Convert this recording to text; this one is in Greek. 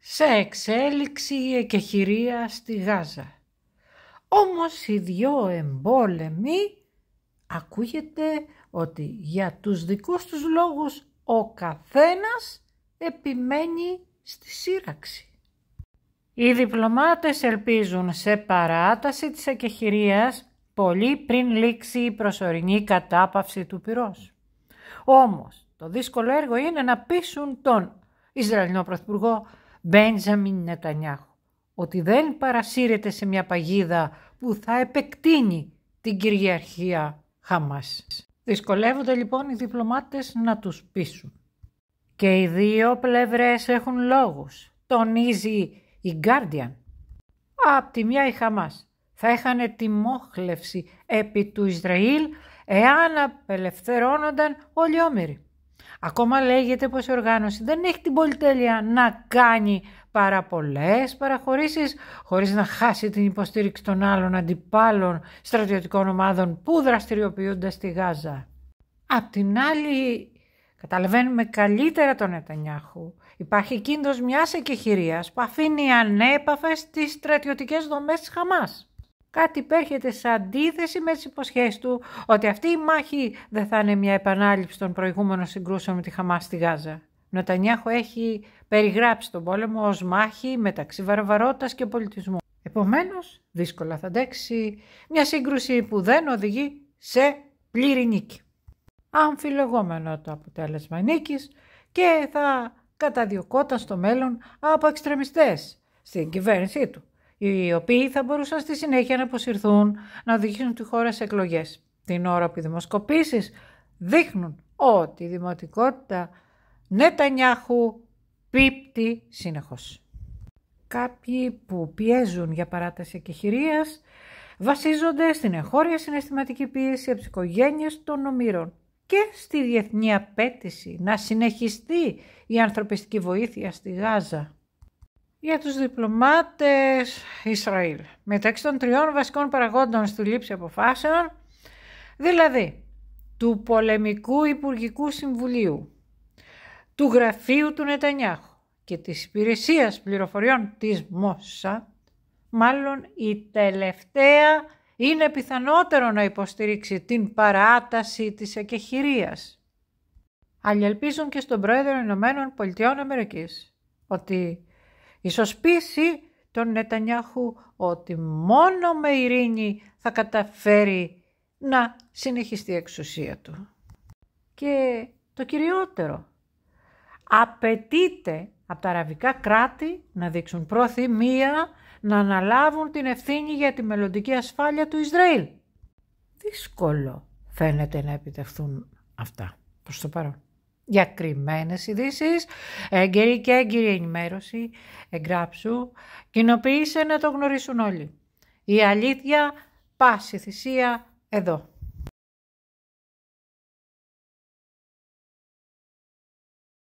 σε εξέλιξη η εκεχηρία στη Γάζα. Όμως οι δυο εμπόλεμοι ακούγεται ότι για τους δικούς τους λόγους ο καθένας επιμένει στη σύραξη. Οι διπλωμάτες ελπίζουν σε παράταση της εκεχηρίας πολύ πριν λήξει η προσωρινή κατάπαυση του πυρός. Όμως το δύσκολο έργο είναι να πείσουν τον Ισραηλινό Πρωθυπουργό Μπέντζαμιν Νετανιάχου ότι δεν παρασύρεται σε μια παγίδα που θα επεκτείνει την κυριαρχία Χαμάς. Δυσκολεύονται λοιπόν οι διπλωμάτες να τους πείσουν. Και οι δύο πλευρές έχουν λόγους, τονίζει η Guardian. Απ' τη μια η Χαμάς θα έχανε τη μόχλευση επί του Ισραήλ εάν απελευθερώνονταν όλοι Ακόμα λέγεται πως η οργάνωση δεν έχει την πολυτέλεια να κάνει πάρα πολλέ παραχωρήσεις χωρίς να χάσει την υποστήριξη των άλλων αντιπάλων στρατιωτικών ομάδων που δραστηριοποιούνται στη Γάζα. Απ' την άλλη καταλαβαίνουμε καλύτερα τον Νετανιάχου. Υπάρχει κίνδυνος μιας εκεχηρίας που αφήνει ανέπαφες τις στρατιωτικές δομές της Χαμάς κάτι υπέρχεται σε αντίθεση με τις υποσχέσεις του ότι αυτή η μάχη δεν θα είναι μια επανάληψη των προηγούμενων συγκρούσεων με τη Χαμάς στη Γάζα. Νοτανιάχου έχει περιγράψει τον πόλεμο ως μάχη μεταξύ βαρβαρότητας και πολιτισμού. Επομένως, δύσκολα θα αντέξει μια σύγκρουση που δεν οδηγεί σε πλήρη νίκη. Αμφιλεγόμενο το αποτέλεσμα νίκης και θα καταδιωκόταν στο μέλλον από εξτρεμιστές στην κυβέρνησή του οι οποίοι θα μπορούσαν στη συνέχεια να αποσυρθούν να οδηγήσουν τη χώρα σε εκλογές, Την ώρα που οι δημοσκοπήσεις δείχνουν ότι η δημοτικότητα Νετανιάχου πίπτει συνεχώς. Κάποιοι που πιέζουν για παράταση εκεχηρίας βασίζονται στην εγχώρια συναισθηματική πίεση από τις οικογένειες των ομήρων και στη διεθνή απέτηση να συνεχιστεί η ανθρωπιστική βοήθεια στη Γάζα για τους διπλωμάτες Ισραήλ μεταξύ των τριών βασικών παραγόντων στη λήψη αποφάσεων, δηλαδή του Πολεμικού Υπουργικού Συμβουλίου, του Γραφείου του Νετανιάχου και της Υπηρεσίας Πληροφοριών της Μόσσα, μάλλον η τελευταία είναι πιθανότερο να υποστηρίξει την παράταση της εκεχηρίας. Αλλιελπίζουν και στον Πρόεδρο Ηνωμένων Πολιτειών Αμερικής ότι ισοσπίσει τον Νετανιάχου ότι μόνο με ειρήνη θα καταφέρει να συνεχιστεί η εξουσία του. Και το κυριότερο, απαιτείται από τα αραβικά κράτη να δείξουν προθυμία να αναλάβουν την ευθύνη για τη μελλοντική ασφάλεια του Ισραήλ. Δύσκολο φαίνεται να επιτευχθούν αυτά προς το παρόν για κρυμμένες ειδήσεις, έγκαιρη και έγκυρη ενημέρωση, εγγράψου, κοινοποίησε να το γνωρίσουν όλοι. Η αλήθεια, πάση θυσία, εδώ.